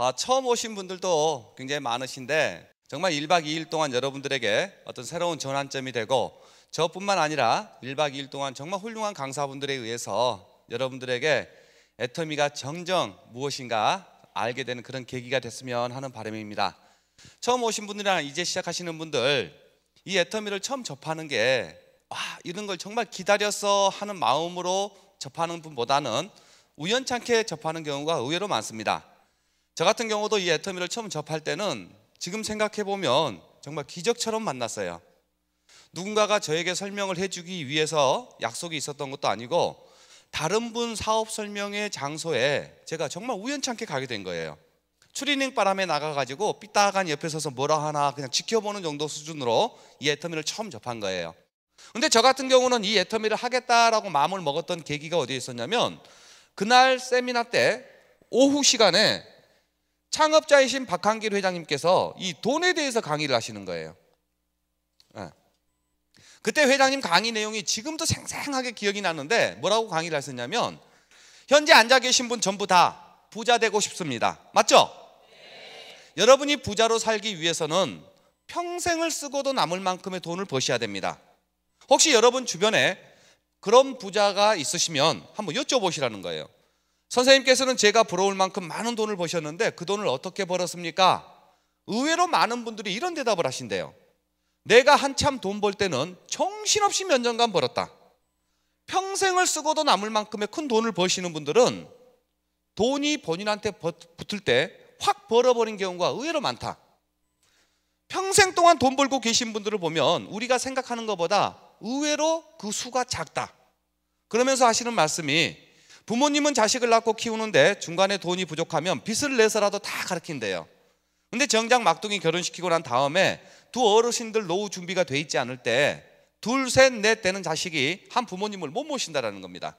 아, 처음 오신 분들도 굉장히 많으신데 정말 1박 2일 동안 여러분들에게 어떤 새로운 전환점이 되고 저뿐만 아니라 1박 2일 동안 정말 훌륭한 강사분들에 의해서 여러분들에게 애터미가 정정 무엇인가 알게 되는 그런 계기가 됐으면 하는 바람입니다. 처음 오신 분들이나 이제 시작하시는 분들 이 애터미를 처음 접하는 게 와, 이런 걸 정말 기다렸어 하는 마음으로 접하는 분보다는 우연찮게 접하는 경우가 의외로 많습니다. 저 같은 경우도 이 애터미를 처음 접할 때는 지금 생각해 보면 정말 기적처럼 만났어요. 누군가가 저에게 설명을 해주기 위해서 약속이 있었던 것도 아니고 다른 분 사업 설명회 장소에 제가 정말 우연찮게 가게 된 거예요. 추리닝 바람에 나가가지고 삐딱한 옆에 서서 뭐라 하나 그냥 지켜보는 정도 수준으로 이 애터미를 처음 접한 거예요. 근데 저 같은 경우는 이 애터미를 하겠다라고 마음을 먹었던 계기가 어디에 있었냐면 그날 세미나 때 오후 시간에 창업자이신 박한길 회장님께서 이 돈에 대해서 강의를 하시는 거예요. 예. 그때 회장님 강의 내용이 지금도 생생하게 기억이 나는데 뭐라고 강의를 하셨냐면 현재 앉아 계신 분 전부 다 부자 되고 싶습니다. 맞죠? 네. 여러분이 부자로 살기 위해서는 평생을 쓰고도 남을 만큼의 돈을 버셔야 됩니다. 혹시 여러분 주변에 그런 부자가 있으시면 한번 여쭤보시라는 거예요. 선생님께서는 제가 부러울 만큼 많은 돈을 버셨는데 그 돈을 어떻게 벌었습니까? 의외로 많은 분들이 이런 대답을 하신대요. 내가 한참 돈 벌 때는 정신없이 몇 년간 벌었다. 평생을 쓰고도 남을 만큼의 큰 돈을 버시는 분들은 돈이 본인한테 붙을 때 확 벌어버린 경우가 의외로 많다. 평생 동안 돈 벌고 계신 분들을 보면 우리가 생각하는 것보다 의외로 그 수가 작다. 그러면서 하시는 말씀이 부모님은 자식을 낳고 키우는데 중간에 돈이 부족하면 빚을 내서라도 다 가르친대요. 근데 정작 막둥이 결혼시키고 난 다음에 두 어르신들 노후 준비가 돼 있지 않을 때 둘, 셋, 넷 되는 자식이 한 부모님을 못 모신다라는 겁니다.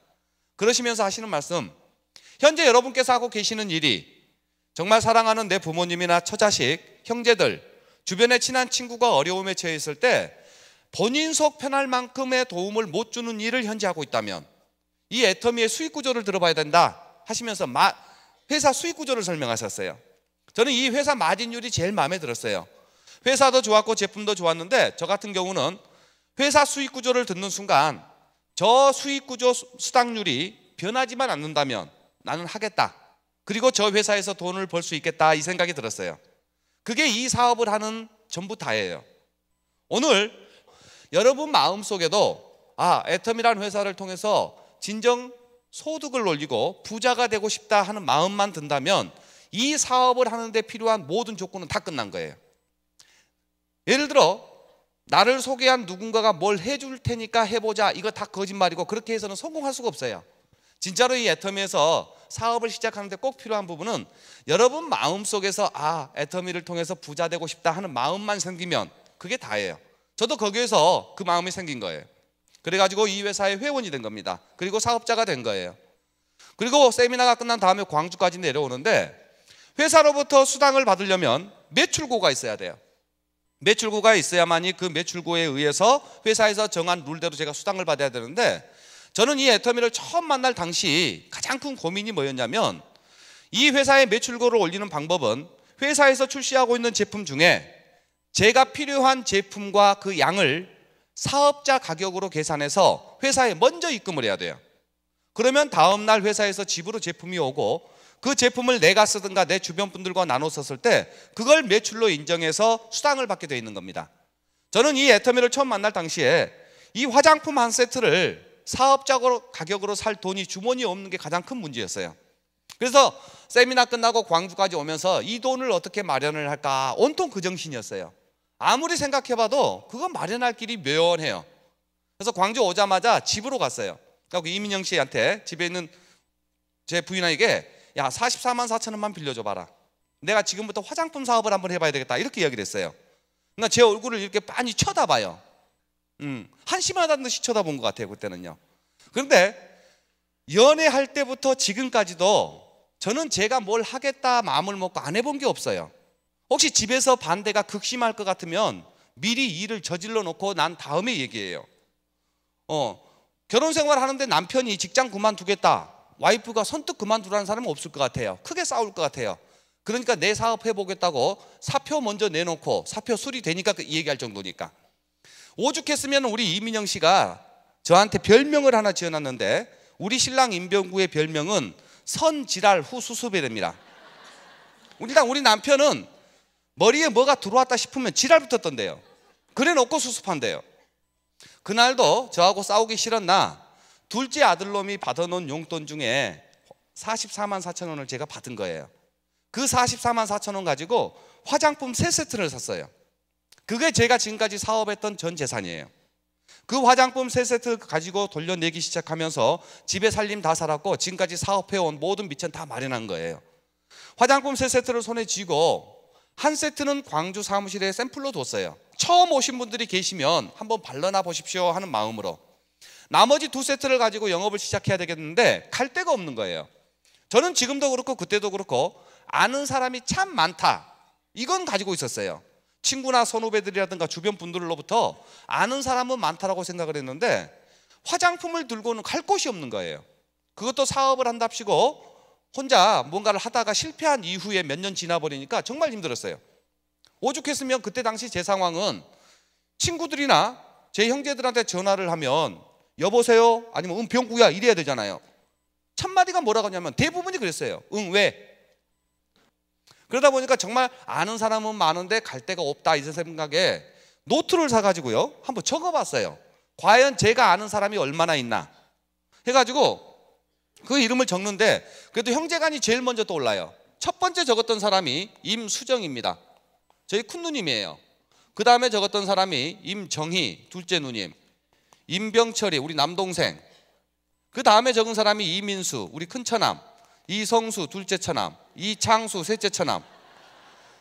그러시면서 하시는 말씀, 현재 여러분께서 하고 계시는 일이 정말 사랑하는 내 부모님이나 처자식, 형제들, 주변에 친한 친구가 어려움에 처해 있을 때 본인 속 편할 만큼의 도움을 못 주는 일을 현재 하고 있다면 이 애터미의 수익 구조를 들어봐야 된다 하시면서 마, 회사 수익 구조를 설명하셨어요. 저는 이 회사 마진율이 제일 마음에 들었어요. 회사도 좋았고 제품도 좋았는데 저 같은 경우는 회사 수익 구조를 듣는 순간 저 수익 구조 수당률이 변하지만 않는다면 나는 하겠다. 그리고 저 회사에서 돈을 벌 수 있겠다 이 생각이 들었어요. 그게 이 사업을 하는 전부 다예요. 오늘 여러분 마음속에도 아, 애터미라는 회사를 통해서 진정 소득을 올리고 부자가 되고 싶다 하는 마음만 든다면 이 사업을 하는데 필요한 모든 조건은 다 끝난 거예요. 예를 들어 나를 소개한 누군가가 뭘 해줄 테니까 해보자 이거 다 거짓말이고 그렇게 해서는 성공할 수가 없어요. 진짜로 이 애터미에서 사업을 시작하는데 꼭 필요한 부분은 여러분 마음 속에서 아 애터미를 통해서 부자 되고 싶다 하는 마음만 생기면 그게 다예요. 저도 거기에서 그 마음이 생긴 거예요. 그래가지고 이 회사의 회원이 된 겁니다. 그리고 사업자가 된 거예요. 그리고 세미나가 끝난 다음에 광주까지 내려오는데 회사로부터 수당을 받으려면 매출고가 있어야 돼요. 매출고가 있어야만이 그 매출고에 의해서 회사에서 정한 룰대로 제가 수당을 받아야 되는데 저는 이 애터미를 처음 만날 당시 가장 큰 고민이 뭐였냐면 이 회사의 매출고를 올리는 방법은 회사에서 출시하고 있는 제품 중에 제가 필요한 제품과 그 양을 사업자 가격으로 계산해서 회사에 먼저 입금을 해야 돼요. 그러면 다음 날 회사에서 집으로 제품이 오고 그 제품을 내가 쓰든가 내 주변 분들과 나눠 썼을 때 그걸 매출로 인정해서 수당을 받게 돼 있는 겁니다. 저는 이 애터미를 처음 만날 당시에 이 화장품 한 세트를 사업자 가격으로 살 돈이 주머니에 없는 게 가장 큰 문제였어요. 그래서 세미나 끝나고 광주까지 오면서 이 돈을 어떻게 마련을 할까 온통 그 정신이었어요. 아무리 생각해봐도 그건 마련할 길이 묘연해요. 그래서 광주 오자마자 집으로 갔어요. 그러니까 이민영 씨한테 집에 있는 제 부인에게 야 44만 4천 원만 빌려줘 봐라. 내가 지금부터 화장품 사업을 한번 해봐야 되겠다 이렇게 이야기를 했어요. 그러니까 제 얼굴을 이렇게 빤히 쳐다봐요. 음, 한심하다는 듯이 쳐다본 것 같아요 그때는요. 그런데 연애할 때부터 지금까지도 저는 제가 뭘 하겠다 마음을 먹고 안 해본 게 없어요. 혹시 집에서 반대가 극심할 것 같으면 미리 일을 저질러 놓고 난 다음에 얘기해요. 어, 결혼 생활 하는데 남편이 직장 그만두겠다. 와이프가 선뜻 그만두라는 사람은 없을 것 같아요. 크게 싸울 것 같아요. 그러니까 내 사업 해보겠다고 사표 먼저 내놓고 사표 수리되니까 그 얘기할 정도니까. 오죽했으면 우리 이민영 씨가 저한테 별명을 하나 지어놨는데 우리 신랑 임병구의 별명은 선지랄 후수수배입니다. 그러니까 일단 우리 남편은 머리에 뭐가 들어왔다 싶으면 지랄 붙었던데요. 그래 놓고 수습한대요. 그날도 저하고 싸우기 싫었나 둘째 아들놈이 받아놓은 용돈 중에 44만 4천 원을 제가 받은 거예요. 그 44만 4천 원 가지고 화장품 세 세트를 샀어요. 그게 제가 지금까지 사업했던 전 재산이에요. 그 화장품 세 세트 가지고 돌려내기 시작하면서 집에 살림 다 살았고 지금까지 사업해온 모든 미은다 마련한 거예요. 화장품 세 세트를 손에 쥐고 한 세트는 광주 사무실에 샘플로 뒀어요. 처음 오신 분들이 계시면 한번 발라나 보십시오 하는 마음으로 나머지 두 세트를 가지고 영업을 시작해야 되겠는데 갈 데가 없는 거예요. 저는 지금도 그렇고 그때도 그렇고 아는 사람이 참 많다. 이건 가지고 있었어요. 친구나 선후배들이라든가 주변 분들로부터 아는 사람은 많다라고 생각을 했는데 화장품을 들고는 갈 곳이 없는 거예요. 그것도 사업을 한답시고 혼자 뭔가를 하다가 실패한 이후에 몇 년 지나버리니까 정말 힘들었어요. 오죽했으면 그때 당시 제 상황은 친구들이나 제 형제들한테 전화를 하면 여보세요? 아니면 응, 병구야 이래야 되잖아요. 첫마디가 뭐라고 하냐면 대부분이 그랬어요. 응, 왜? 그러다 보니까 정말 아는 사람은 많은데 갈 데가 없다 이 생각에 노트를 사가지고요. 한번 적어봤어요. 과연 제가 아는 사람이 얼마나 있나 해가지고 그 이름을 적는데 그래도 형제간이 제일 먼저 떠올라요. 첫 번째 적었던 사람이 임수정입니다. 저희 큰 누님이에요. 그 다음에 적었던 사람이 임정희 둘째 누님, 임병철이 우리 남동생. 그 다음에 적은 사람이 이민수 우리 큰 처남, 이성수 둘째 처남, 이창수 셋째 처남.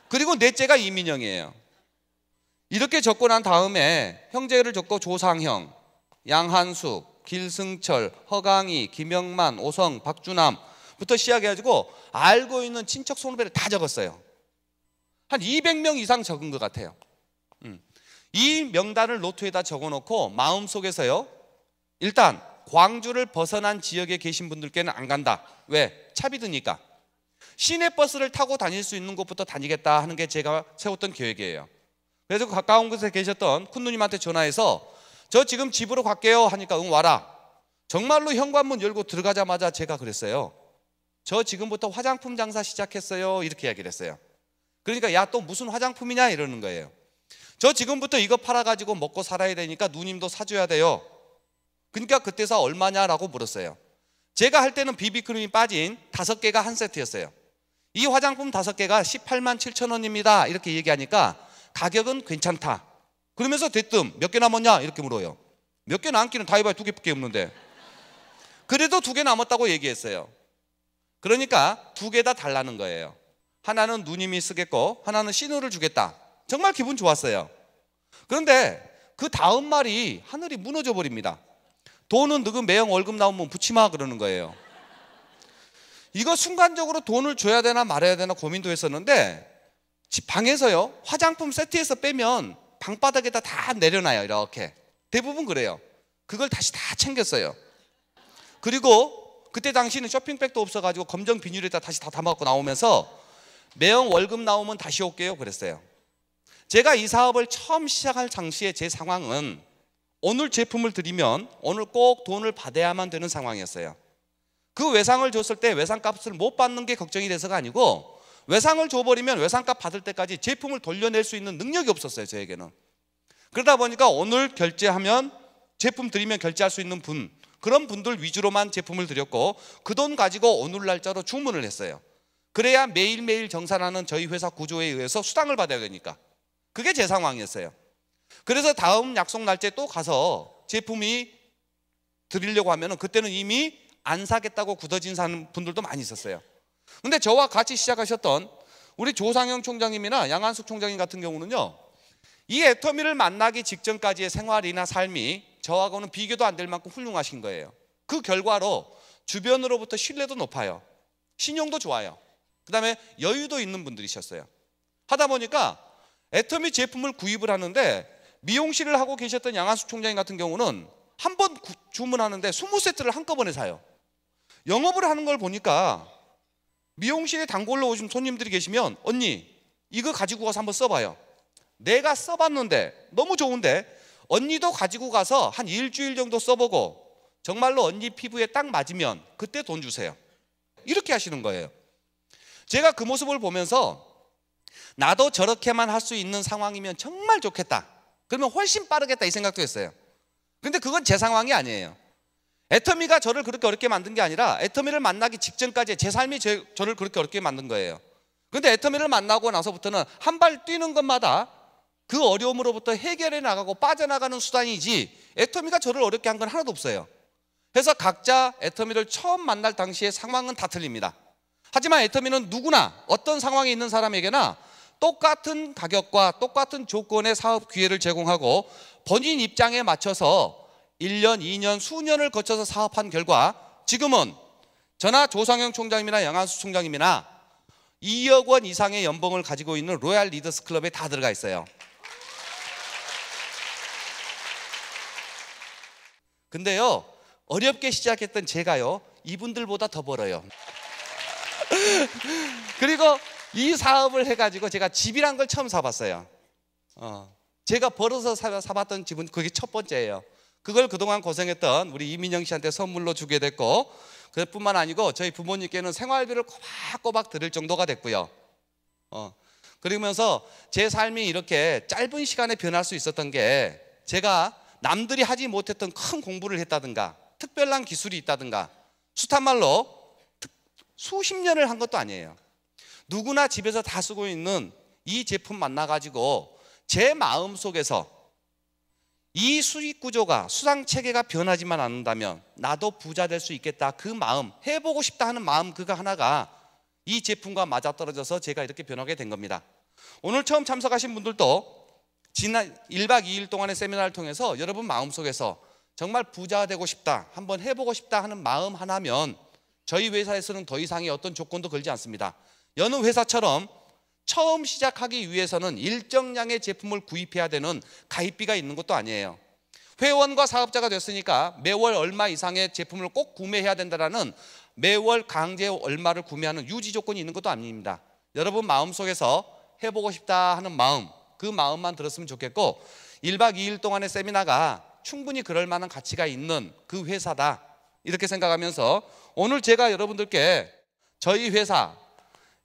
그리고 넷째가 이민영이에요. 이렇게 적고 난 다음에 형제를 적고 조상형, 양한숙, 길승철, 허강이 김영만, 오성, 박준남부터 시작해가지고 알고 있는 친척 손후배를 다 적었어요. 한 200명 이상 적은 것 같아요. 음. 이 명단을 노트에다 적어놓고 마음속에서요. 일단 광주를 벗어난 지역에 계신 분들께는 안 간다. 왜? 차비 드니까. 시내버스를 타고 다닐 수 있는 곳부터 다니겠다 하는 게 제가 세웠던 계획이에요. 그래서 가까운 곳에 계셨던 큰누님한테 전화해서 저 지금 집으로 갈게요 하니까 응 와라. 정말로 현관문 열고 들어가자마자 제가 그랬어요. 저 지금부터 화장품 장사 시작했어요. 이렇게 이야기를 했어요. 그러니까 야 또 무슨 화장품이냐 이러는 거예요. 저 지금부터 이거 팔아가지고 먹고 살아야 되니까 누님도 사줘야 돼요. 그러니까 그때서 얼마냐라고 물었어요. 제가 할 때는 비비크림이 빠진 다섯 개가 한 세트였어요. 이 화장품 다섯 개가 18만 7천 원입니다. 이렇게 얘기하니까 가격은 괜찮다. 그러면서 대뜸 몇 개 남았냐 이렇게 물어요. 몇 개 남기는 다이바이 두 개밖에 없는데. 그래도 두 개 남았다고 얘기했어요. 그러니까 두 개 다 달라는 거예요. 하나는 누님이 쓰겠고 하나는 신우를 주겠다. 정말 기분 좋았어요. 그런데 그 다음 말이 하늘이 무너져 버립니다. 돈은 누구 매형 월급 나오면 붙이마 그러는 거예요. 이거 순간적으로 돈을 줘야 되나 말아야 되나 고민도 했었는데 집 방에서요 화장품 세트에서 빼면 방바닥에다 다 내려놔요. 이렇게. 대부분 그래요. 그걸 다시 다 챙겼어요. 그리고 그때 당시는 쇼핑백도 없어가지고 검정 비닐에다 다시 다 담아갖고 나오면서 매형 월급 나오면 다시 올게요. 그랬어요. 제가 이 사업을 처음 시작할 당시에 제 상황은 오늘 제품을 드리면 오늘 꼭 돈을 받아야만 되는 상황이었어요. 그 외상을 줬을 때 외상값을 못 받는 게 걱정이 돼서가 아니고 외상을 줘버리면 외상값 받을 때까지 제품을 돌려낼 수 있는 능력이 없었어요 저에게는 그러다 보니까 오늘 결제하면 제품 드리면 결제할 수 있는 분 그런 분들 위주로만 제품을 드렸고 그 돈 가지고 오늘 날짜로 주문을 했어요 그래야 매일매일 정산하는 저희 회사 구조에 의해서 수당을 받아야 되니까 그게 제 상황이었어요 그래서 다음 약속 날짜에 또 가서 제품이 드리려고 하면 그때는 이미 안 사겠다고 굳어진 분들도 많이 있었어요 근데 저와 같이 시작하셨던 우리 조상영 총장님이나 양한숙 총장님 같은 경우는요. 이 애터미를 만나기 직전까지의 생활이나 삶이 저하고는 비교도 안 될 만큼 훌륭하신 거예요. 그 결과로 주변으로부터 신뢰도 높아요. 신용도 좋아요. 그다음에 여유도 있는 분들이셨어요. 하다 보니까 애터미 제품을 구입을 하는데 미용실을 하고 계셨던 양한숙 총장님 같은 경우는 한 번 주문하는데 20세트를 한꺼번에 사요. 영업을 하는 걸 보니까 미용실에 단골로 오신 손님들이 계시면 언니 이거 가지고 가서 한번 써봐요. 내가 써봤는데 너무 좋은데 언니도 가지고 가서 한 일주일 정도 써보고 정말로 언니 피부에 딱 맞으면 그때 돈 주세요. 이렇게 하시는 거예요. 제가 그 모습을 보면서 나도 저렇게만 할 수 있는 상황이면 정말 좋겠다. 그러면 훨씬 빠르겠다 이 생각도 했어요. 근데 그건 제 상황이 아니에요. 애터미가 저를 그렇게 어렵게 만든 게 아니라 애터미를 만나기 직전까지 제 삶이 제, 저를 그렇게 어렵게 만든 거예요. 근데 애터미를 만나고 나서부터는 한 발 뛰는 것마다 그 어려움으로부터 해결해 나가고 빠져나가는 수단이지 애터미가 저를 어렵게 한 건 하나도 없어요. 그래서 각자 애터미를 처음 만날 당시의 상황은 다 틀립니다. 하지만 애터미는 누구나 어떤 상황에 있는 사람에게나 똑같은 가격과 똑같은 조건의 사업 기회를 제공하고 본인 입장에 맞춰서 1년, 2년, 수년을 거쳐서 사업한 결과 지금은 전하 조상영 총장님이나 양한수 총장님이나 2억 원 이상의 연봉을 가지고 있는 로얄 리더스 클럽에 다 들어가 있어요. 근데요, 어렵게 시작했던 제가요, 이분들보다 더 벌어요. 그리고 이 사업을 해가지고 제가 집이란 걸 처음 사봤어요. 어, 제가 벌어서 사, 사봤던 집은 그게 첫 번째예요. 그걸 그동안 고생했던 우리 이민영 씨한테 선물로 주게 됐고 그뿐만 아니고 저희 부모님께는 생활비를 꼬박꼬박 드릴 정도가 됐고요. 어. 그러면서 제 삶이 이렇게 짧은 시간에 변할 수 있었던 게 제가 남들이 하지 못했던 큰 공부를 했다든가 특별한 기술이 있다든가 숱한 말로 수십 년을 한 것도 아니에요. 누구나 집에서 다 쓰고 있는 이 제품 만나가지고 제 마음 속에서 이 수익 구조가 수상 체계가 변하지만 않는다면 나도 부자 될 수 있겠다 그 마음 해보고 싶다 하는 마음 그가 하나가 이 제품과 맞아떨어져서 제가 이렇게 변하게 된 겁니다 오늘 처음 참석하신 분들도 지난 1박 2일 동안의 세미나를 통해서 여러분 마음속에서 정말 부자 되고 싶다 한번 해보고 싶다 하는 마음 하나면 저희 회사에서는 더 이상의 어떤 조건도 걸지 않습니다 여느 회사처럼 처음 시작하기 위해서는 일정량의 제품을 구입해야 되는 가입비가 있는 것도 아니에요. 회원과 사업자가 됐으니까 매월 얼마 이상의 제품을 꼭 구매해야 된다라는 매월 강제 얼마를 구매하는 유지 조건이 있는 것도 아닙니다. 여러분 마음속에서 해보고 싶다 하는 마음, 그 마음만 들었으면 좋겠고 1박 2일 동안의 세미나가 충분히 그럴 만한 가치가 있는 그 회사다. 이렇게 생각하면서 오늘 제가 여러분들께 저희 회사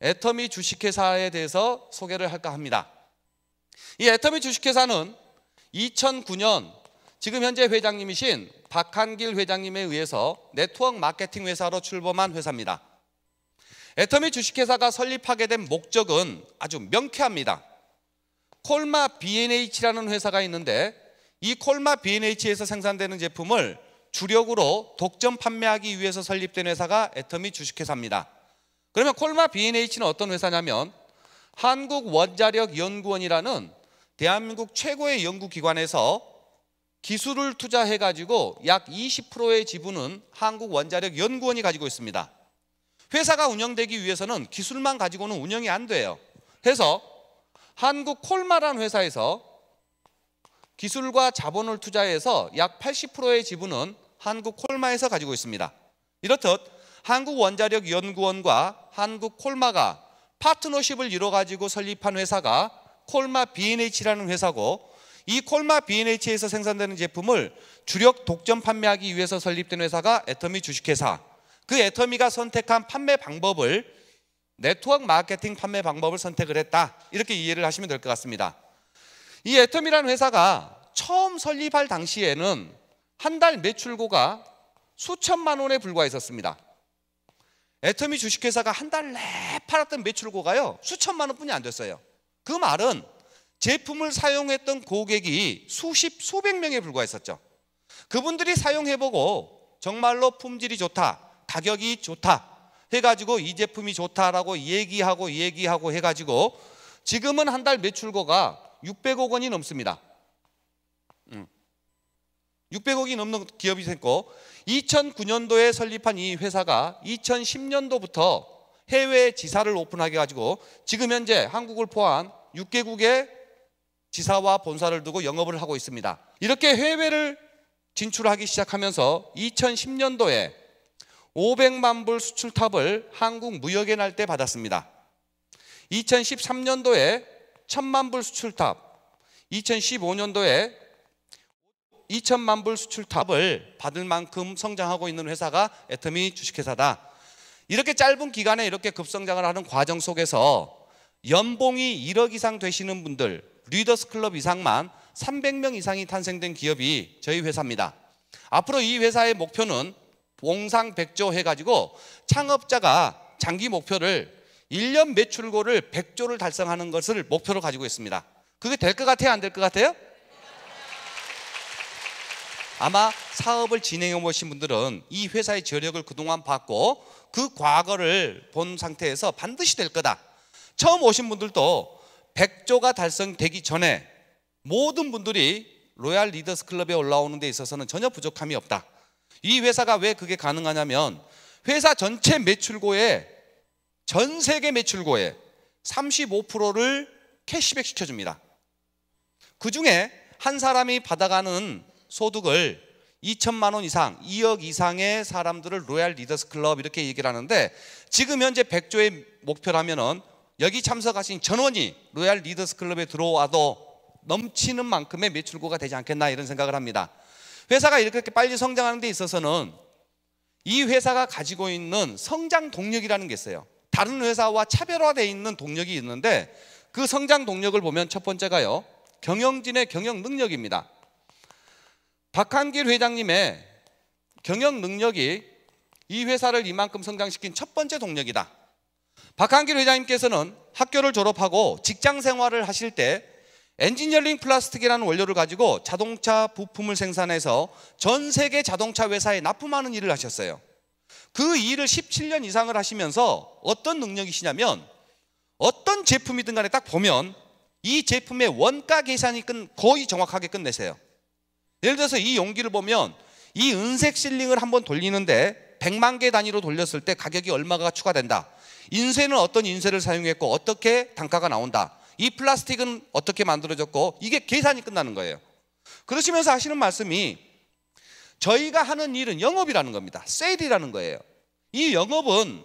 애터미 주식회사에 대해서 소개를 할까 합니다. 이 애터미 주식회사는 2009년 지금 현재 회장님이신 박한길 회장님에 의해서 네트워크 마케팅 회사로 출범한 회사입니다. 애터미 주식회사가 설립하게 된 목적은 아주 명쾌합니다. 콜마 b h 라는 회사가 있는데 이 콜마 b h 에서 생산되는 제품을 주력으로 독점 판매하기 위해서 설립된 회사가 애터미 주식회사입니다. 그러면 콜마 BNH는 어떤 회사냐면 한국 원자력 연구원이라는 대한민국 최고의 연구기관에서 기술을 투자해 가지고 약 20%의 지분은 한국 원자력 연구원이 가지고 있습니다. 회사가 운영되기 위해서는 기술만 가지고는 운영이 안 돼요. 그래서 한국 콜마라는 회사에서 기술과 자본을 투자해서 약 80%의 지분은 한국 콜마에서 가지고 있습니다. 이렇듯 한국원자력연구원과 한국콜마가 파트너십을 이뤄가지고 설립한 회사가 콜마 BNH라는 회사고 이 콜마 BNH에서 생산되는 제품을 주력 독점 판매하기 위해서 설립된 회사가 애터미 주식회사 그 애터미가 선택한 판매 방법을 네트워크 마케팅 판매 방법을 선택을 했다 이렇게 이해를 하시면 될 것 같습니다 이 애터미라는 회사가 처음 설립할 당시에는 한 달 매출고가 수천만 원에 불과했었습니다 애터미 주식회사가 한 달내에 팔았던 매출고가요 수천만 원뿐이 안 됐어요. 그 말은 제품을 사용했던 고객이 수십 수백 명에 불과했었죠. 그분들이 사용해보고 정말로 품질이 좋다, 가격이 좋다 해가지고 이 제품이 좋다라고 얘기하고 얘기하고 해가지고 지금은 한 달 매출고가 600억 원이 넘습니다. 600억이 넘는 기업이 됐고 2009년도에 설립한 이 회사가 2010년도부터 해외 지사를 오픈하게 가지고 지금 현재 한국을 포함 6개국의 지사와 본사를 두고 영업을 하고 있습니다. 이렇게 해외를 진출하기 시작하면서 2010년도에 500만 불 수출탑을 한국 무역의 날때 받았습니다. 2013년도에 1000만 불 수출탑, 2015년도에 2천만 불 수출탑을 받을 만큼 성장하고 있는 회사가 애터미 주식회사다. 이렇게 짧은 기간에 이렇게 급성장을 하는 과정 속에서 연봉이 1억 이상 되시는 분들, 리더스 클럽 이상만 300명 이상이 탄생된 기업이 저희 회사입니다. 앞으로 이 회사의 목표는 봉상 100조 해가지고 창업자가 장기 목표를 1년 매출고를 100조를 달성하는 것을 목표로 가지고 있습니다. 그게 될 것 같아요? 안 될 것 같아요? 아마 사업을 진행해 보신 분들은 이 회사의 저력을 그동안 봤고 그 과거를 본 상태에서 반드시 될 거다. 처음 오신 분들도 100조가 달성되기 전에 모든 분들이 로얄 리더스 클럽에 올라오는 데 있어서는 전혀 부족함이 없다. 이 회사가 왜 그게 가능하냐면 회사 전체 매출고에 전 세계 매출고에 35%를 캐시백 시켜줍니다. 그 중에 한 사람이 받아가는 소득을 2천만 원 이상, 2억 이상의 사람들을 로얄 리더스 클럽 이렇게 얘기를 하는데 지금 현재 100조의 목표라면은 여기 참석하신 전원이 로얄 리더스 클럽에 들어와도 넘치는 만큼의 매출고가 되지 않겠나 이런 생각을 합니다. 회사가 이렇게 빨리 성장하는 데 있어서는 이 회사가 가지고 있는 성장 동력이라는 게 있어요. 다른 회사와 차별화되어 있는 동력이 있는데 그 성장 동력을 보면 첫 번째가요. 경영진의 경영 능력입니다. 박한길 회장님의 경영 능력이 이 회사를 이만큼 성장시킨 첫 번째 동력이다. 박한길 회장님께서는 학교를 졸업하고 직장 생활을 하실 때 엔지니어링 플라스틱이라는 원료를 가지고 자동차 부품을 생산해서 전 세계 자동차 회사에 납품하는 일을 하셨어요. 그 일을 17년 이상을 하시면서 어떤 능력이시냐면 어떤 제품이든 간에 딱 보면 이 제품의 원가 계산이 거의 정확하게 끝내세요. 예를 들어서 이 용기를 보면 이 은색 실링을 한번 돌리는데 100만 개 단위로 돌렸을 때 가격이 얼마가 추가된다. 인쇄는 어떤 인쇄를 사용했고 어떻게 단가가 나온다. 이 플라스틱은 어떻게 만들어졌고 이게 계산이 끝나는 거예요. 그러시면서 하시는 말씀이 저희가 하는 일은 영업이라는 겁니다. 세일이라는 거예요. 이 영업은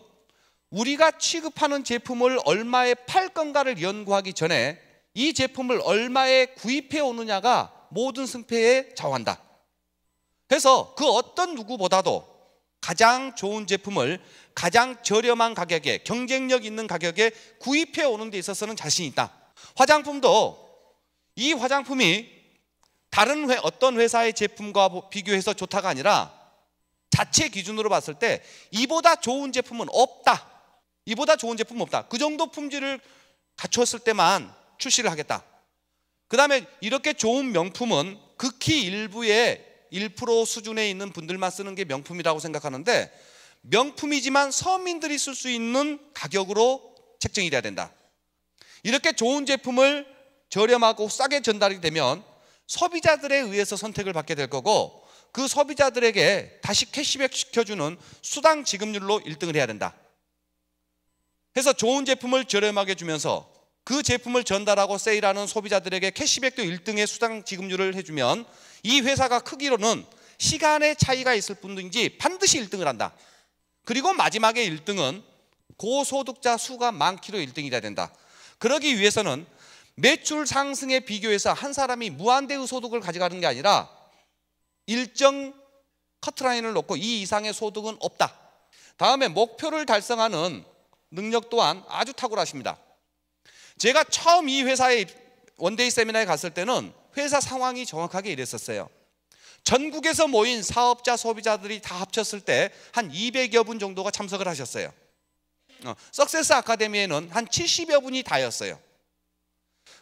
우리가 취급하는 제품을 얼마에 팔 건가를 연구하기 전에 이 제품을 얼마에 구입해 오느냐가 모든 승패에 좌우한다. 그래서 그 어떤 누구보다도 가장 좋은 제품을 가장 저렴한 가격에 경쟁력 있는 가격에 구입해 오는 데 있어서는 자신 있다. 화장품도 이 화장품이 다른 회, 어떤 회사의 제품과 비교해서 좋다가 아니라 자체 기준으로 봤을 때 이보다 좋은 제품은 없다. 이보다 좋은 제품은 없다. 그 정도 품질을 갖췄을 때만 출시를 하겠다. 그 다음에 이렇게 좋은 명품은 극히 일부의 1% 수준에 있는 분들만 쓰는 게 명품이라고 생각하는데 명품이지만 서민들이 쓸 수 있는 가격으로 책정이 돼야 된다. 이렇게 좋은 제품을 저렴하고 싸게 전달이 되면 소비자들에 의해서 선택을 받게 될 거고 그 소비자들에게 다시 캐시백 시켜주는 수당 지급률로 1등을 해야 된다. 해서 좋은 제품을 저렴하게 주면서 그 제품을 전달하고 세일하는 소비자들에게 캐시백도 1등의 수당 지급률을 해주면 이 회사가 크기로는 시간의 차이가 있을 뿐인지 반드시 1등을 한다. 그리고 마지막에 1등은 고소득자 수가 많기로 1등이라 된다. 그러기 위해서는 매출 상승에 비교해서 한 사람이 무한대의 소득을 가져가는 게 아니라 일정 커트라인을 놓고 이 이상의 소득은 없다. 다음에 목표를 달성하는 능력 또한 아주 탁월하십니다. 제가 처음 이 회사에 원데이 세미나에 갔을 때는 회사 상황이 정확하게 이랬었어요. 전국에서 모인 사업자, 소비자들이 다 합쳤을 때 한 200여 분 정도가 참석을 하셨어요. 어, 석세스 아카데미에는 한 70여 분이 다였어요.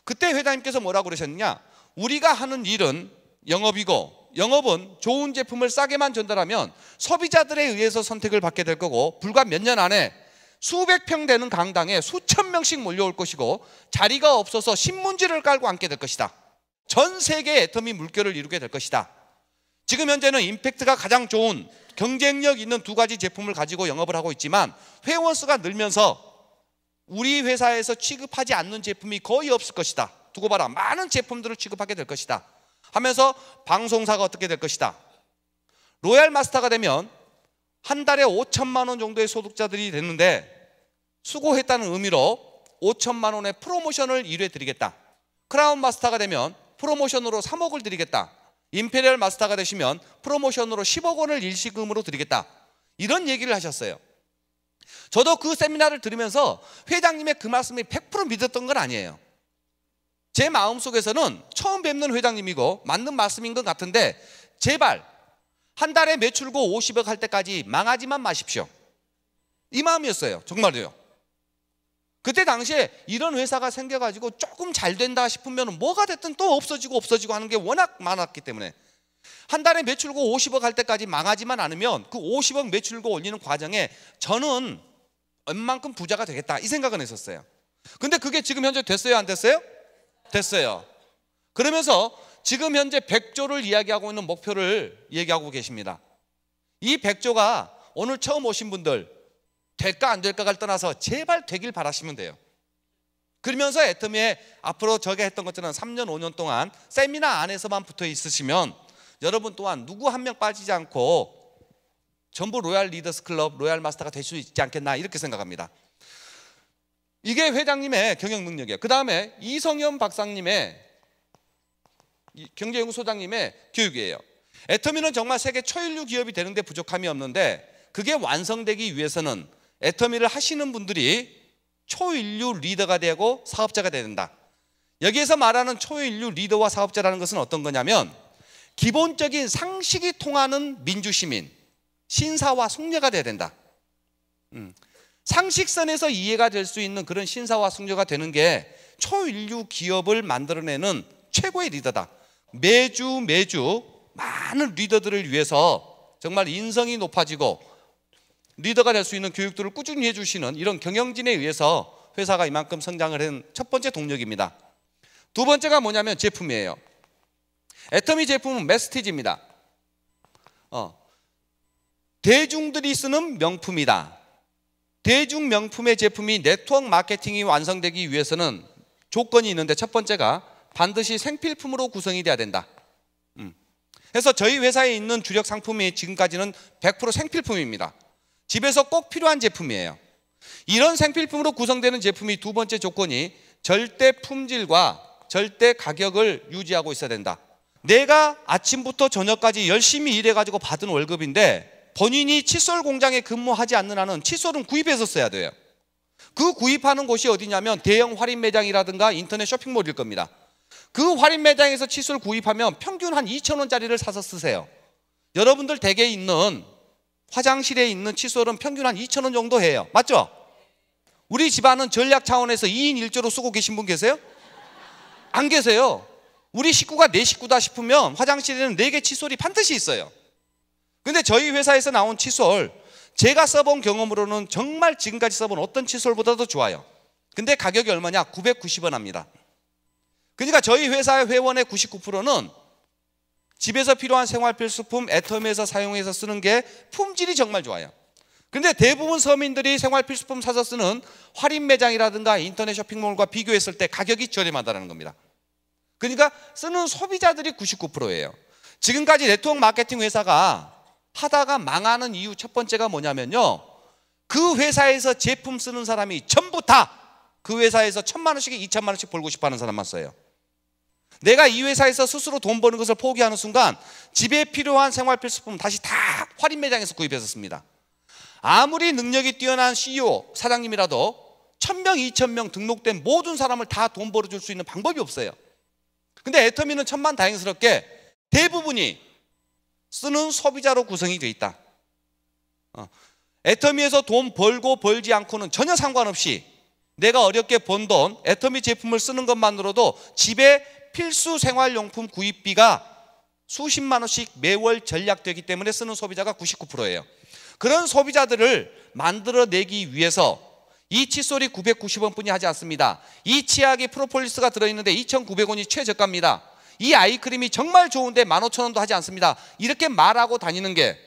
그때 회장님께서 뭐라고 그러셨느냐? 우리가 하는 일은 영업이고 영업은 좋은 제품을 싸게만 전달하면 소비자들에 의해서 선택을 받게 될 거고 불과 몇 년 안에 수백 평 되는 강당에 수천 명씩 몰려올 것이고 자리가 없어서 신문지를 깔고 앉게 될 것이다. 전 세계 애터미 물결을 이루게 될 것이다. 지금 현재는 임팩트가 가장 좋은 경쟁력 있는 두 가지 제품을 가지고 영업을 하고 있지만 회원 수가 늘면서 우리 회사에서 취급하지 않는 제품이 거의 없을 것이다. 두고 봐라. 많은 제품들을 취급하게 될 것이다. 하면서 방송사가 어떻게 될 것이다. 로얄 마스터가 되면 한 달에 5천만 원 정도의 소득자들이 됐는데 수고했다는 의미로 5천만 원의 프로모션을 1회 드리겠다. 크라운 마스터가 되면 프로모션으로 3억을 드리겠다. 임페리얼 마스터가 되시면 프로모션으로 10억 원을 일시금으로 드리겠다. 이런 얘기를 하셨어요. 저도 그 세미나를 들으면서 회장님의 그 말씀이 100% 믿었던 건 아니에요. 제 마음속에서는 처음 뵙는 회장님이고 맞는 말씀인 것 같은데 제발 한 달에 매출고 50억 할 때까지 망하지만 마십시오. 이 마음이었어요. 정말로요. 그때 당시에 이런 회사가 생겨가지고 조금 잘 된다 싶으면 뭐가 됐든 또 없어지고 없어지고 하는 게 워낙 많았기 때문에 한 달에 매출고 50억 할 때까지 망하지만 않으면 그 50억 매출고 올리는 과정에 저는 얼만큼 부자가 되겠다 이 생각은 했었어요. 근데 그게 지금 현재 됐어요? 안 됐어요? 됐어요. 그러면서 지금 현재 백조를 이야기하고 있는 목표를 얘기하고 계십니다. 이 백조가 오늘 처음 오신 분들 될까 안 될까를 떠나서 제발 되길 바라시면 돼요. 그러면서 애터미에 앞으로 저게 했던 것처럼 3년 5년 동안 세미나 안에서만 붙어 있으시면 여러분 또한 누구 한 명 빠지지 않고 전부 로얄 리더스 클럽, 로얄 마스터가 될 수 있지 않겠나 이렇게 생각합니다. 이게 회장님의 경영 능력이에요. 그 다음에 이성현 박사님의 경제연구소장님의 교육이에요. 애터미는 정말 세계 초일류 기업이 되는데 부족함이 없는데 그게 완성되기 위해서는 애터미를 하시는 분들이 초일류 리더가 되고 사업자가 되야 된다. 여기에서 말하는 초일류 리더와 사업자라는 것은 어떤 거냐면 기본적인 상식이 통하는 민주시민, 신사와 숙녀가 돼야 된다. 음. 상식선에서 이해가 될 수 있는 그런 신사와 숙녀가 되는 게초일류 기업을 만들어내는 최고의 리더다. 매주 매주 많은 리더들을 위해서 정말 인성이 높아지고 리더가 될 수 있는 교육들을 꾸준히 해주시는 이런 경영진에 의해서 회사가 이만큼 성장을 한 첫 번째 동력입니다. 두 번째가 뭐냐면 제품이에요. 애터미 제품은 메스티지입니다. 어, 대중들이 쓰는 명품이다. 대중 명품의 제품이 네트워크 마케팅이 완성되기 위해서는 조건이 있는데 첫 번째가 반드시 생필품으로 구성이 돼야 된다. 음. 그래서 저희 회사에 있는 주력 상품이 지금까지는 100% 생필품입니다. 집에서 꼭 필요한 제품이에요. 이런 생필품으로 구성되는 제품이 두 번째 조건이 절대 품질과 절대 가격을 유지하고 있어야 된다. 내가 아침부터 저녁까지 열심히 일해가지고 받은 월급인데 본인이 칫솔 공장에 근무하지 않는 한은 칫솔은 구입해서 써야 돼요. 그 구입하는 곳이 어디냐면 대형 할인 매장이라든가 인터넷 쇼핑몰일 겁니다. 그 할인 매장에서 칫솔 구입하면 평균 한 2천 원짜리를 사서 쓰세요. 여러분들 댁에 있는 화장실에 있는 칫솔은 평균 한 2천 원 정도 해요. 맞죠? 우리 집안은 전략 차원에서 2인 1조로 쓰고 계신 분 계세요? 안 계세요. 우리 식구가 네 식구다 싶으면 화장실에는 4개 칫솔이 반드시 있어요. 근데 저희 회사에서 나온 칫솔 제가 써본 경험으로는 정말 지금까지 써본 어떤 칫솔보다도 좋아요. 근데 가격이 얼마냐? 990원 합니다. 그러니까 저희 회사의 회원의 99%는 집에서 필요한 생활 필수품 애터미에서 사용해서 쓰는 게 품질이 정말 좋아요. 근데 대부분 서민들이 생활 필수품 사서 쓰는 할인 매장이라든가 인터넷 쇼핑몰과 비교했을 때 가격이 저렴하다는 겁니다. 그러니까 쓰는 소비자들이 99%예요. 지금까지 네트워크 마케팅 회사가 하다가 망하는 이유 첫 번째가 뭐냐면요. 그 회사에서 제품 쓰는 사람이 전부 다 그 회사에서 천만 원씩, 이천만 원씩 벌고 싶어 하는 사람만 써요. 내가 이 회사에서 스스로 돈 버는 것을 포기하는 순간 집에 필요한 생활 필수품 다시 다 할인 매장에서 구입했었습니다. 아무리 능력이 뛰어난 CEO, 사장님이라도 1000명, 2000명 등록된 모든 사람을 다 돈 벌어줄 수 있는 방법이 없어요. 근데 애터미는 천만 다행스럽게 대부분이 쓰는 소비자로 구성이 되어 있다. 어. 애터미에서 돈 벌고 벌지 않고는 전혀 상관없이 내가 어렵게 번 돈, 애터미 제품을 쓰는 것만으로도 집에 필수 생활용품 구입비가 수십만 원씩 매월 전략되기 때문에 쓰는 소비자가 99%예요. 그런 소비자들을 만들어내기 위해서 이 칫솔이 990원뿐이 하지 않습니다. 이 치약에 프로폴리스가 들어있는데 2,900원이 최저가입니다. 이 아이크림이 정말 좋은데 15,000원도 하지 않습니다. 이렇게 말하고 다니는 게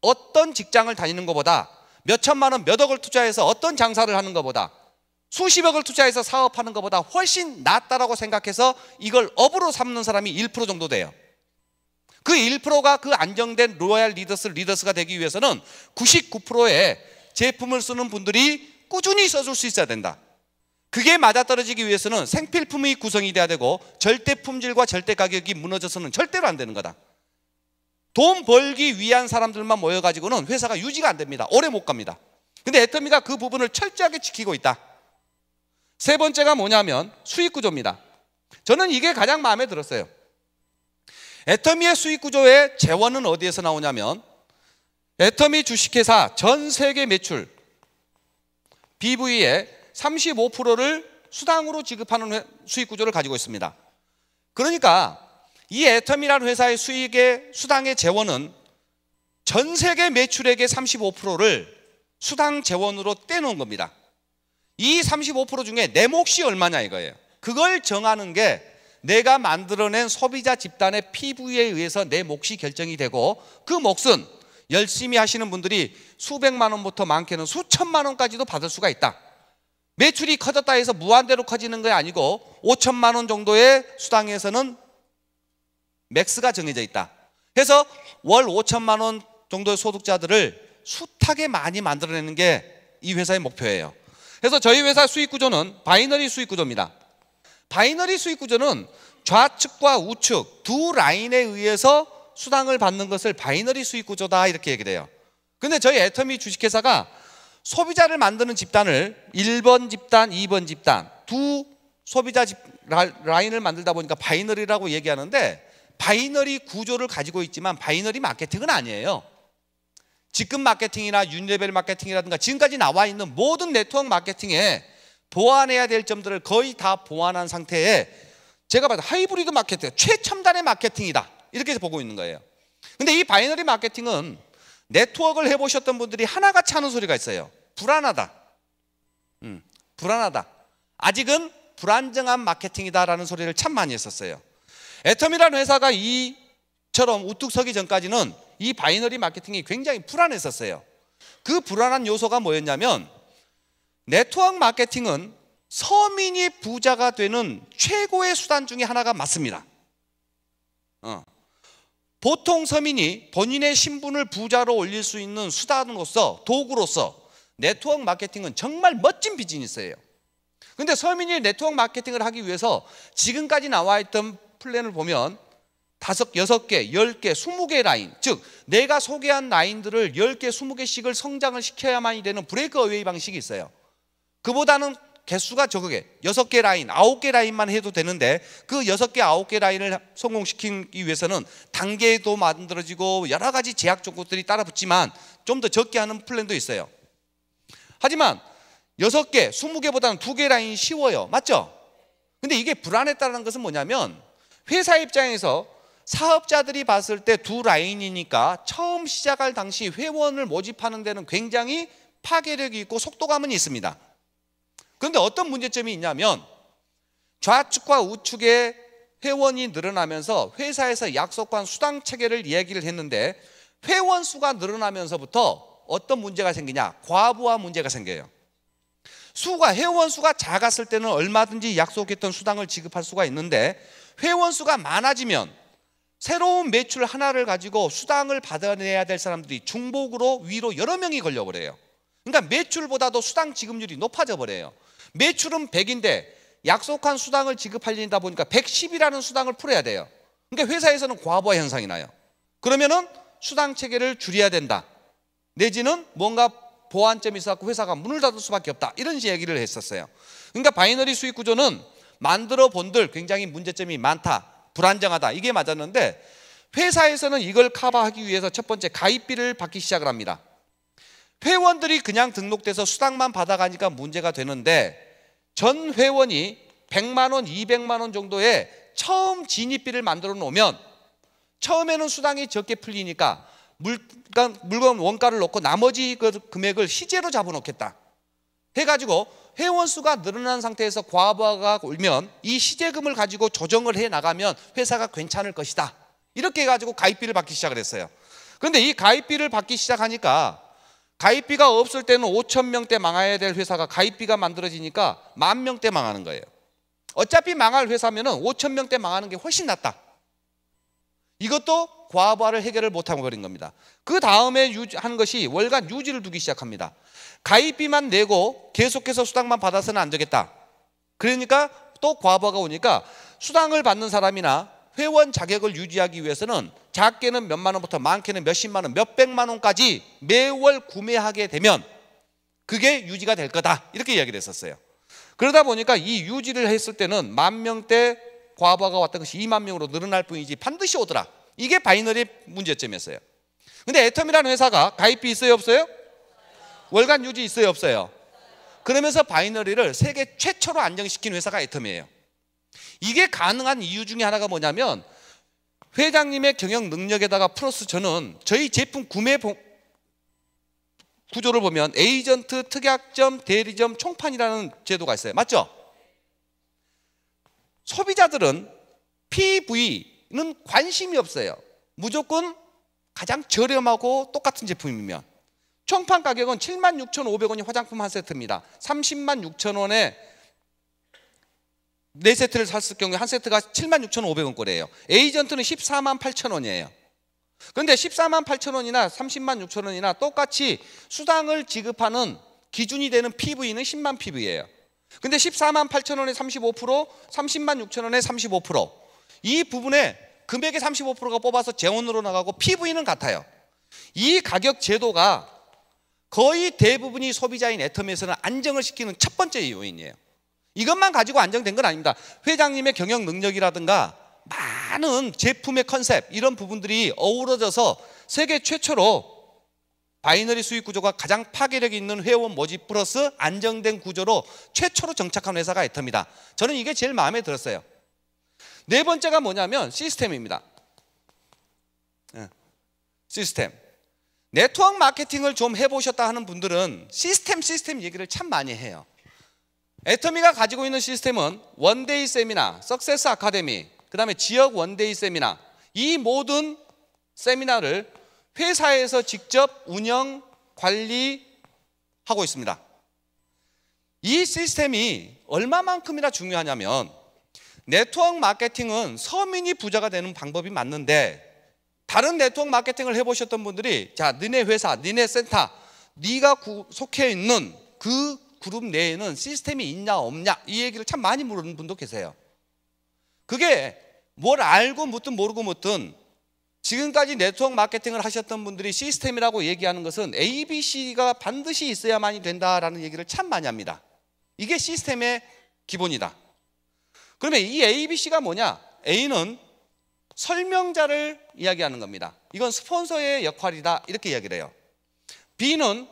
어떤 직장을 다니는 것보다 몇 천만 원, 몇 억을 투자해서 어떤 장사를 하는 것보다 수십억을 투자해서 사업하는 것보다 훨씬 낫다라고 생각해서 이걸 업으로 삼는 사람이 1% 정도 돼요. 그 1%가 그 안정된 로얄 리더스 리더스가 되기 위해서는 99%의 제품을 쓰는 분들이 꾸준히 써줄 수 있어야 된다. 그게 맞아떨어지기 위해서는 생필품의 구성이 돼야 되고 절대 품질과 절대 가격이 무너져서는 절대로 안 되는 거다. 돈 벌기 위한 사람들만 모여가지고는 회사가 유지가 안 됩니다. 오래 못 갑니다. 근데 애터미가 그 부분을 철저하게 지키고 있다. 세 번째가 뭐냐면 수익 구조입니다. 저는 이게 가장 마음에 들었어요. 애터미의 수익 구조의 재원은 어디에서 나오냐면 애터미 주식회사 전 세계 매출 BV의 35%를 수당으로 지급하는 수익 구조를 가지고 있습니다. 그러니까 이 애터미라는 회사의 수익의 수당의 재원은 전 세계 매출액의 35%를 수당 재원으로 떼놓은 겁니다. 이35% 중에 내 몫이 얼마냐 이거예요. 그걸 정하는 게 내가 만들어낸 소비자 집단의 피부에 의해서 내 몫이 결정이 되고 그 몫은 열심히 하시는 분들이 수백만 원부터 많게는 수천만 원까지도 받을 수가 있다. 매출이 커졌다 해서 무한대로 커지는 게 아니고 5천만 원 정도의 수당에서는 맥스가 정해져 있다. 해서 월 5천만 원 정도의 소득자들을 숱하게 많이 만들어내는 게 이 회사의 목표예요. 그래서 저희 회사 수익 구조는 바이너리 수익 구조입니다. 바이너리 수익 구조는 좌측과 우측 두 라인에 의해서 수당을 받는 것을 바이너리 수익 구조다 이렇게 얘기를 해요. 근데 저희 애터미 주식회사가 소비자를 만드는 집단을 1번 집단, 2번 집단 두 소비자 집, 라인을 만들다 보니까 바이너리라고 얘기하는데 바이너리 구조를 가지고 있지만 바이너리 마케팅은 아니에요. 직급 마케팅이나 윤리벨 마케팅이라든가 지금까지 나와 있는 모든 네트워크 마케팅에 보완해야 될 점들을 거의 다 보완한 상태에 제가 봐도 하이브리드 마케팅, 최첨단의 마케팅이다. 이렇게 보고 있는 거예요. 근데 이 바이너리 마케팅은 네트워크를 해보셨던 분들이 하나같이 하는 소리가 있어요. 불안하다. 음, 불안하다. 아직은 불안정한 마케팅이다라는 소리를 참 많이 했었어요. 애텀이라는 회사가 이처럼 우뚝 서기 전까지는 이 바이너리 마케팅이 굉장히 불안했었어요. 그 불안한 요소가 뭐였냐면 네트워크 마케팅은 서민이 부자가 되는 최고의 수단 중에 하나가 맞습니다. 어. 보통 서민이 본인의 신분을 부자로 올릴 수 있는 수단으로서 도구로서 네트워크 마케팅은 정말 멋진 비즈니스예요. 근데 서민이 네트워크 마케팅을 하기 위해서 지금까지 나와 있던 플랜을 보면 다섯, 여섯 개, 열 개, 스무 개 라인. 즉, 내가 소개한 라인들을 열 개, 스무 개씩을 성장을 시켜야만이 되는 브레이크 어웨이 방식이 있어요. 그보다는 개수가 적게, 여섯 개 라인, 아홉 개 라인만 해도 되는데 그 여섯 개, 아홉 개 라인을 성공시키기 위해서는 단계도 만들어지고 여러 가지 제약 조건들이 따라 붙지만 좀 더 적게 하는 플랜도 있어요. 하지만 여섯 개, 스무 개보다는 두 개 라인이 쉬워요. 맞죠? 근데 이게 불안했다는 것은 뭐냐면 회사 입장에서 사업자들이 봤을 때 두 라인이니까 처음 시작할 당시 회원을 모집하는 데는 굉장히 파괴력이 있고 속도감은 있습니다. 그런데 어떤 문제점이 있냐면 좌측과 우측에 회원이 늘어나면서 회사에서 약속한 수당 체계를 이야기를 했는데 회원 수가 늘어나면서부터 어떤 문제가 생기냐? 과부하 문제가 생겨요. 수가 회원 수가 작았을 때는 얼마든지 약속했던 수당을 지급할 수가 있는데 회원 수가 많아지면 새로운 매출 하나를 가지고 수당을 받아내야 될 사람들이 중복으로 위로 여러 명이 걸려버려요. 그러니까 매출보다도 수당 지급률이 높아져 버려요. 매출은 100인데 약속한 수당을 지급할일이다 보니까 110이라는 수당을 풀어야 돼요. 그러니까 회사에서는 과부하 현상이 나요. 그러면은 수당 체계를 줄여야 된다. 내지는 뭔가 보완점이 있어갖고 회사가 문을 닫을 수밖에 없다. 이런 얘기를 했었어요. 그러니까 바이너리 수익 구조는 만들어 본들 굉장히 문제점이 많다. 불안정하다. 이게 맞았는데 회사에서는 이걸 커버하기 위해서 첫 번째 가입비를 받기 시작을 합니다. 회원들이 그냥 등록돼서 수당만 받아가니까 문제가 되는데 전 회원이 100만 원, 200만 원 정도의 처음 진입비를 만들어 놓으면 처음에는 수당이 적게 풀리니까 물건, 원가를 넣고 나머지 그 금액을 시제로 잡아놓겠다. 해가지고 회원 수가 늘어난 상태에서 과부하가 울면이 시제금을 가지고 조정을 해 나가면 회사가 괜찮을 것이다. 이렇게 해가지고 가입비를 받기 시작을 했어요. 그런데 이 가입비를 받기 시작하니까 가입비가 없을 때는 5천 명대 망해야 될 회사가 가입비가 만들어지니까 만 명대 망하는 거예요. 어차피 망할 회사면은 5천 명대 망하는 게 훨씬 낫다. 이것도 과부하를 해결을 못하고 버린 겁니다. 그 다음에 하는 것이 월간 유지를 두기 시작합니다. 가입비만 내고 계속해서 수당만 받아서는 안 되겠다. 그러니까 또 과부하가 오니까 수당을 받는 사람이나 회원 자격을 유지하기 위해서는 작게는 몇만 원부터 많게는 몇십만 원, 몇백만 원까지 매월 구매하게 되면 그게 유지가 될 거다. 이렇게 이야기를 했었어요. 그러다 보니까 이 유지를 했을 때는 만 명대 과부하가 왔던 것이 2만 명으로 늘어날 뿐이지 반드시 오더라. 이게 바이너리 문제점이었어요. 근데 애텀이라는 회사가 가입비 있어요 없어요? 월간 유지 있어요 없어요? 그러면서 바이너리를 세계 최초로 안정시킨 회사가 애텀이에요. 이게 가능한 이유 중에 하나가 뭐냐면 회장님의 경영 능력에다가 플러스 저는 저희 제품 구매 구조를 보면 에이전트, 특약점, 대리점, 총판이라는 제도가 있어요. 맞죠? 소비자들은 PV는 관심이 없어요. 무조건 가장 저렴하고 똑같은 제품이면 총판 가격은 76,500원이 화장품 한 세트입니다. 30만 6천원에 네 세트를 샀을 경우에 한 세트가 76,500원 거래요. 에이전트는 14만 8천원이에요. 그런데 14만 8천원이나 30만 6천원이나 똑같이 수당을 지급하는 기준이 되는 PV는 10만 PV예요. 근데 14만 8천 원에 35%, 30만 6천 원에 35%이 부분에 금액의 35%가 뽑아서 재원으로 나가고 PV는 같아요. 이 가격 제도가 거의 대부분이 소비자인 애텀에서는 안정을 시키는 첫 번째 요인이에요. 이것만 가지고 안정된 건 아닙니다. 회장님의 경영 능력이라든가 많은 제품의 컨셉 이런 부분들이 어우러져서 세계 최초로 바이너리 수익 구조가 가장 파괴력이 있는 회원 모집 플러스 안정된 구조로 최초로 정착한 회사가 애터입니다. 저는 이게 제일 마음에 들었어요. 네 번째가 뭐냐면 시스템입니다. 예. 시스템. 네트워크 마케팅을 좀 해보셨다 하는 분들은 시스템 시스템 얘기를 참 많이 해요. 애터미가 가지고 있는 시스템은 원데이 세미나, 석세스 아카데미, 그 다음에 지역 원데이 세미나 이 모든 세미나를 회사에서 직접 운영, 관리하고 있습니다. 이 시스템이 얼마만큼이나 중요하냐면 네트워크 마케팅은 서민이 부자가 되는 방법이 맞는데 다른 네트워크 마케팅을 해보셨던 분들이 자 니네 회사, 니네 센터, 네가 구, 속해 있는 그 그룹 내에는 시스템이 있냐 없냐 이 얘기를 참 많이 물는 분도 계세요. 그게 뭘 알고 묻든 모르고 묻든 지금까지 네트워크 마케팅을 하셨던 분들이 시스템이라고 얘기하는 것은 ABC가 반드시 있어야만이 된다라는 얘기를 참 많이 합니다. 이게 시스템의 기본이다. 그러면 이 ABC가 뭐냐? A는 설명자를 이야기하는 겁니다. 이건 스폰서의 역할이다. 이렇게 이야기를 해요. B는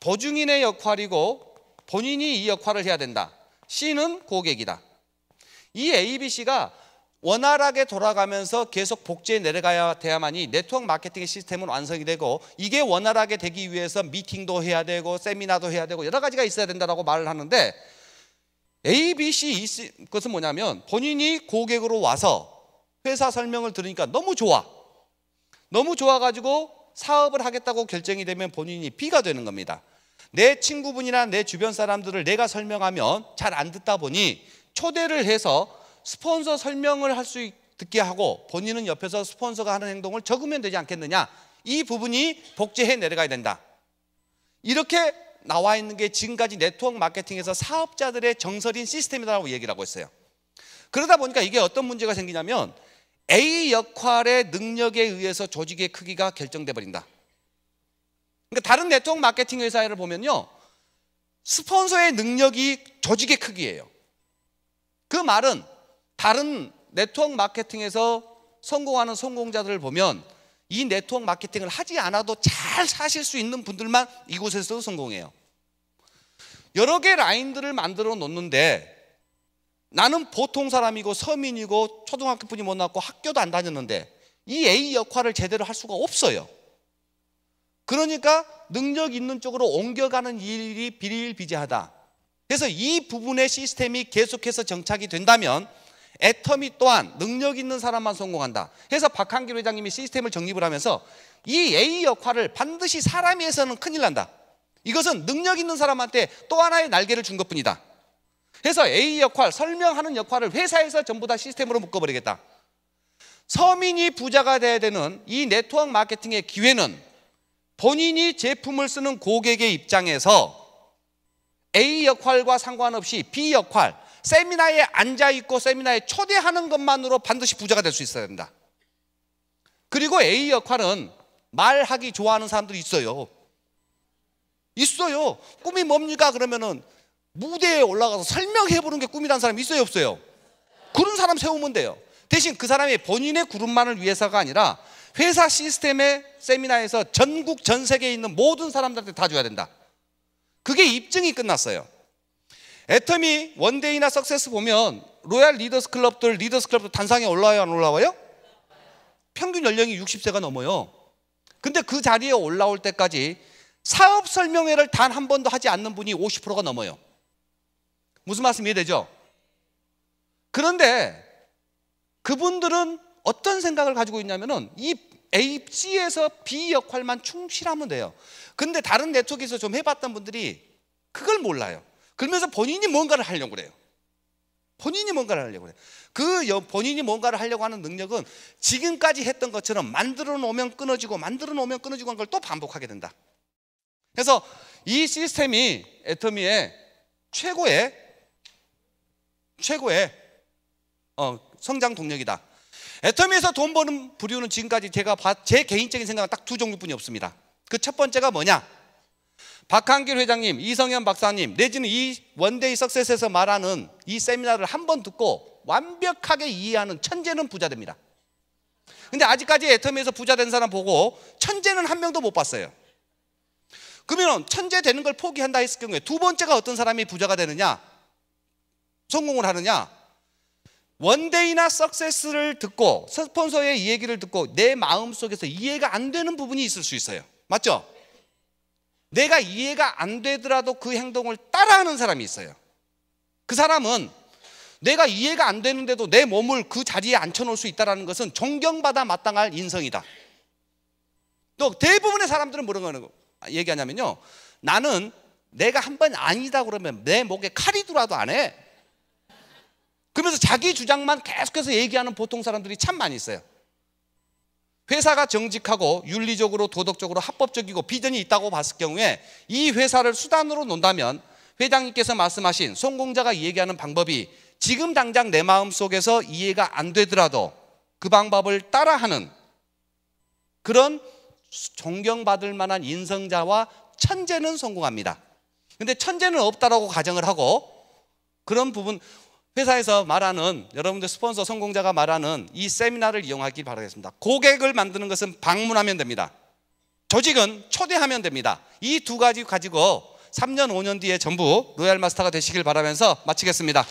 보증인의 역할이고 본인이 이 역할을 해야 된다. C는 고객이다. 이 ABC가 원활하게 돌아가면서 계속 복제에 내려가야 돼야만이 네트워크 마케팅의 시스템은 완성이 되고 이게 원활하게 되기 위해서 미팅도 해야 되고 세미나도 해야 되고 여러 가지가 있어야 된다라고 말을 하는데 A, B, C, E 것은 뭐냐면 본인이 고객으로 와서 회사 설명을 들으니까 너무 좋아. 너무 좋아가지고 사업을 하겠다고 결정이 되면 본인이 B가 되는 겁니다. 내 친구분이나 내 주변 사람들을 내가 설명하면 잘 안 듣다 보니 초대를 해서 스폰서 설명을 할 수있게 하고 본인은 옆에서 스폰서가 하는 행동을 적으면 되지 않겠느냐. 이 부분이 복제해 내려가야 된다. 이렇게 나와 있는 게 지금까지 네트워크 마케팅에서 사업자들의 정설인 시스템이라고 얘기를 하고 있어요. 그러다 보니까 이게 어떤 문제가 생기냐면 A 역할의 능력에 의해서 조직의 크기가 결정돼 버린다. 그러니까 다른 네트워크 마케팅 회사를 보면요. 스폰서의 능력이 조직의 크기예요. 그 말은 다른 네트워크 마케팅에서 성공하는 성공자들을 보면 이 네트워크 마케팅을 하지 않아도 잘 사실 수 있는 분들만 이곳에서 성공해요. 여러 개 라인들을 만들어 놓는데 나는 보통 사람이고 서민이고 초등학교뿐이 못 나왔고 학교도 안 다녔는데 이 A 역할을 제대로 할 수가 없어요. 그러니까 능력 있는 쪽으로 옮겨가는 일이 비일비재하다. 그래서 이 부분의 시스템이 계속해서 정착이 된다면 애터미 또한 능력 있는 사람만 성공한다. 해서 박한길 회장님이 시스템을 정립을 하면서 이 A 역할을 반드시 사람이 해서는 큰일 난다. 이것은 능력 있는 사람한테 또 하나의 날개를 준 것뿐이다. 해서 A 역할, 설명하는 역할을 회사에서 전부 다 시스템으로 묶어버리겠다. 서민이 부자가 돼야 되는 이 네트워크 마케팅의 기회는 본인이 제품을 쓰는 고객의 입장에서 A 역할과 상관없이 B 역할, 세미나에 앉아 있고 세미나에 초대하는 것만으로 반드시 부자가 될 수 있어야 된다. 그리고 A 역할은 말하기 좋아하는 사람들이 있어요. 있어요. 꿈이 뭡니까? 그러면은 무대에 올라가서 설명해 보는 게 꿈이라는 사람이 있어요, 없어요? 그런 사람 세우면 돼요. 대신 그 사람이 본인의 그룹만을 위해서가 아니라 회사 시스템의 세미나에서 전국 전 세계에 있는 모든 사람들한테 다 줘야 된다. 그게 입증이 끝났어요. 애터미 원데이나 석세스 보면 로얄 리더스 클럽들 리더스 클럽들 단상에 올라와요 안 올라와요? 평균 연령이 60세가 넘어요. 근데 그 자리에 올라올 때까지 사업 설명회를 단 한 번도 하지 않는 분이 50%가 넘어요. 무슨 말씀 이해되죠? 그런데 그분들은 어떤 생각을 가지고 있냐면은 이 A, C에서 B 역할만 충실하면 돼요. 근데 다른 네트워크에서 좀 해봤던 분들이 그걸 몰라요. 그러면서 본인이 뭔가를 하려고 그래요. 본인이 뭔가를 하려고 그래요. 그 본인이 뭔가를 하려고 하는 능력은 지금까지 했던 것처럼 만들어 놓으면 끊어지고 만들어 놓으면 끊어지고 한 걸 또 반복하게 된다. 그래서 이 시스템이 애터미의 최고의 최고의 어, 성장 동력이다. 애터미에서 돈 버는 부류는 지금까지 제가 제 개인적인 생각은 딱 두 종류뿐이 없습니다. 그 첫 번째가 뭐냐? 박한길 회장님, 이성현 박사님, 내지는 이 원데이 석세스에서 말하는 이 세미나를 한 번 듣고 완벽하게 이해하는 천재는 부자 됩니다. 근데 아직까지 애터미에서 부자 된 사람 보고 천재는 한 명도 못 봤어요. 그러면 천재 되는 걸 포기한다 했을 경우에 두 번째가 어떤 사람이 부자가 되느냐? 성공을 하느냐? 원데이나 석세스를 듣고 스폰서의 이 얘기를 듣고 내 마음속에서 이해가 안 되는 부분이 있을 수 있어요. 맞죠? 내가 이해가 안 되더라도 그 행동을 따라하는 사람이 있어요. 그 사람은 내가 이해가 안 되는데도 내 몸을 그 자리에 앉혀놓을 수 있다는 것은 존경받아 마땅할 인성이다. 또 대부분의 사람들은 뭐라고 하는거 얘기하냐면요. 나는 내가 한 번 아니다 그러면 내 목에 칼이 들어와도 안 해. 그러면서 자기 주장만 계속해서 얘기하는 보통 사람들이 참 많이 있어요. 회사가 정직하고 윤리적으로 도덕적으로 합법적이고 비전이 있다고 봤을 경우에 이 회사를 수단으로 논다면 회장님께서 말씀하신 성공자가 얘기하는 방법이 지금 당장 내 마음 속에서 이해가 안 되더라도 그 방법을 따라하는 그런 존경받을 만한 인성자와 천재는 성공합니다. 근데 천재는 없다라고 가정을 하고 그런 부분 회사에서 말하는 여러분들 스폰서 성공자가 말하는 이 세미나를 이용하기 바라겠습니다. 고객을 만드는 것은 방문하면 됩니다. 조직은 초대하면 됩니다. 이 두 가지 가지고 3년, 5년 뒤에 전부 로얄 마스터가 되시길 바라면서 마치겠습니다.